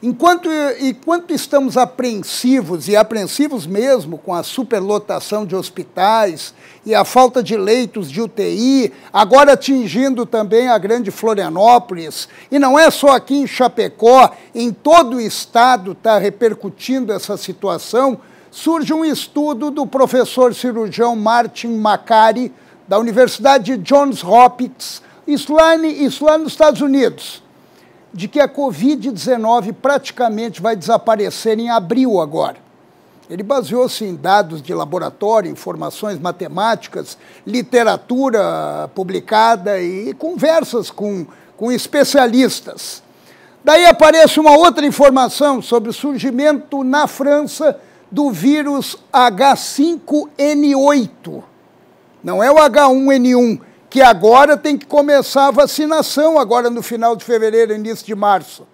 Enquanto, enquanto estamos apreensivos, e apreensivos mesmo com a superlotação de hospitais e a falta de leitos de UTI, agora atingindo também a grande Florianópolis, e não é só aqui em Chapecó, em todo o estado está repercutindo essa situação, surge um estudo do professor cirurgião Martin Macari, da Universidade Johns Hopkins, isso lá, isso lá nos Estados Unidos de que a Covid-19 praticamente vai desaparecer em abril agora. Ele baseou-se em dados de laboratório, informações matemáticas, literatura publicada e conversas com, com especialistas. Daí aparece uma outra informação sobre o surgimento na França do vírus H5N8. Não é o H1N1, que agora tem que começar a vacinação, agora no final de fevereiro, início de março,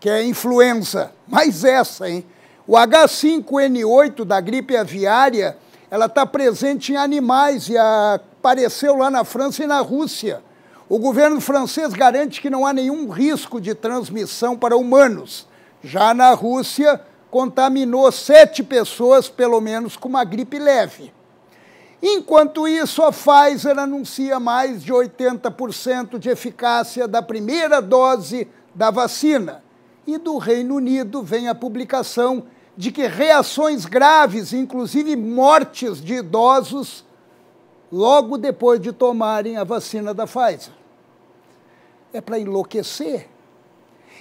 que é influenza. Mais essa, hein? O H5N8 da gripe aviária, ela está presente em animais e apareceu lá na França e na Rússia. O governo francês garante que não há nenhum risco de transmissão para humanos. Já na Rússia, contaminou sete pessoas, pelo menos, com uma gripe leve. Enquanto isso, a Pfizer anuncia mais de 80% de eficácia da primeira dose da vacina. E do Reino Unido vem a publicação de que reações graves, inclusive mortes de idosos, logo depois de tomarem a vacina da Pfizer. É para enlouquecer.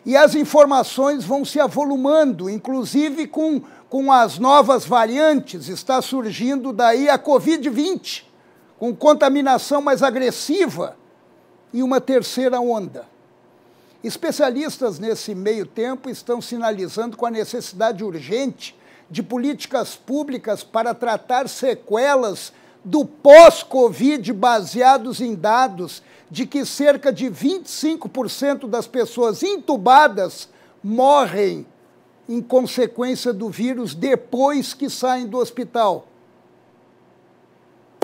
E as informações vão se avolumando, inclusive com com as novas variantes, está surgindo daí a Covid-20, com contaminação mais agressiva e uma terceira onda. Especialistas nesse meio tempo estão sinalizando com a necessidade urgente de políticas públicas para tratar sequelas do pós-Covid baseados em dados de que cerca de 25% das pessoas intubadas morrem em consequência do vírus depois que saem do hospital.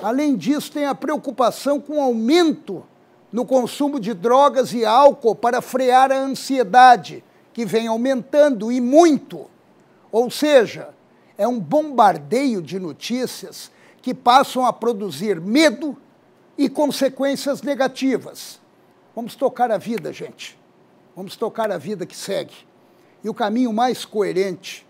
Além disso, tem a preocupação com o aumento no consumo de drogas e álcool para frear a ansiedade, que vem aumentando e muito. Ou seja, é um bombardeio de notícias que passam a produzir medo e consequências negativas. Vamos tocar a vida, gente. Vamos tocar a vida que segue. E o caminho mais coerente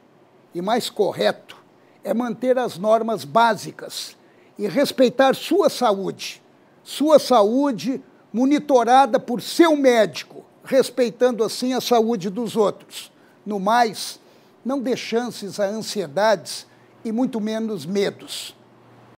e mais correto é manter as normas básicas e respeitar sua saúde. Sua saúde monitorada por seu médico, respeitando assim a saúde dos outros. No mais, não dê chances a ansiedades e muito menos medos.